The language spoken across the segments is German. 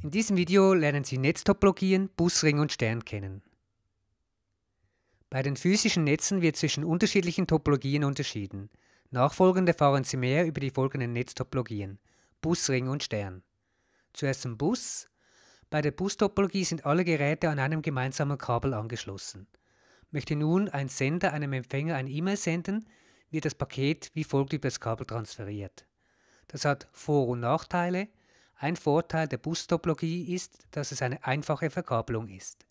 In diesem Video lernen Sie Netztopologien, Busring und Stern kennen. Bei den physischen Netzen wird zwischen unterschiedlichen Topologien unterschieden. Nachfolgende erfahren Sie mehr über die folgenden Netztopologien Busring und Stern. Zuerst zum Bus. Bei der Bustopologie sind alle Geräte an einem gemeinsamen Kabel angeschlossen. Möchte nun ein Sender einem Empfänger ein E-Mail senden, wird das Paket wie folgt über das Kabel transferiert. Das hat Vor- und Nachteile, ein Vorteil der Bustopologie ist, dass es eine einfache Verkabelung ist.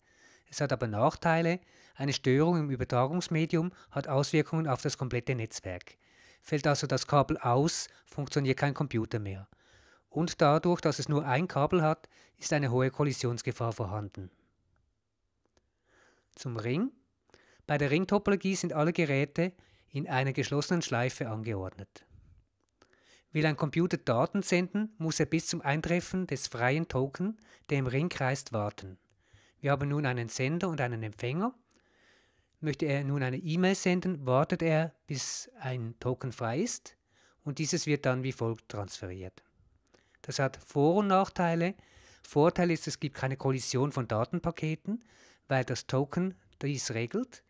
Es hat aber Nachteile. Eine Störung im Übertragungsmedium hat Auswirkungen auf das komplette Netzwerk. Fällt also das Kabel aus, funktioniert kein Computer mehr. Und dadurch, dass es nur ein Kabel hat, ist eine hohe Kollisionsgefahr vorhanden. Zum Ring. Bei der Ringtopologie sind alle Geräte in einer geschlossenen Schleife angeordnet. Will ein Computer Daten senden, muss er bis zum Eintreffen des freien Token, der im Ring kreist, warten. Wir haben nun einen Sender und einen Empfänger. Möchte er nun eine E-Mail senden, wartet er, bis ein Token frei ist und dieses wird dann wie folgt transferiert. Das hat Vor- und Nachteile. Vorteil ist, es gibt keine Kollision von Datenpaketen, weil das Token dies regelt.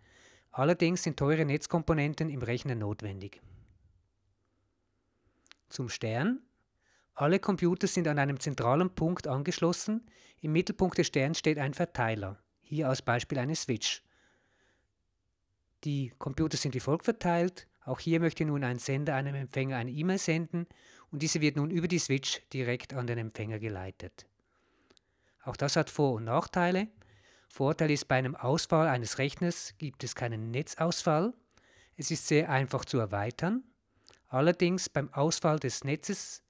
Allerdings sind teure Netzkomponenten im Rechner notwendig zum Stern. Alle Computer sind an einem zentralen Punkt angeschlossen. Im Mittelpunkt des Sterns steht ein Verteiler. Hier als Beispiel eine Switch. Die Computer sind wie folgt verteilt. Auch hier möchte nun ein Sender einem Empfänger eine E-Mail senden und diese wird nun über die Switch direkt an den Empfänger geleitet. Auch das hat Vor- und Nachteile. Vorteil ist, bei einem Ausfall eines Rechners gibt es keinen Netzausfall. Es ist sehr einfach zu erweitern. Allerdings beim Ausfall des Netzes,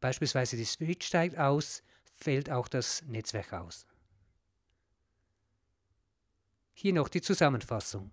beispielsweise die Switch steigt aus, fällt auch das Netzwerk aus. Hier noch die Zusammenfassung.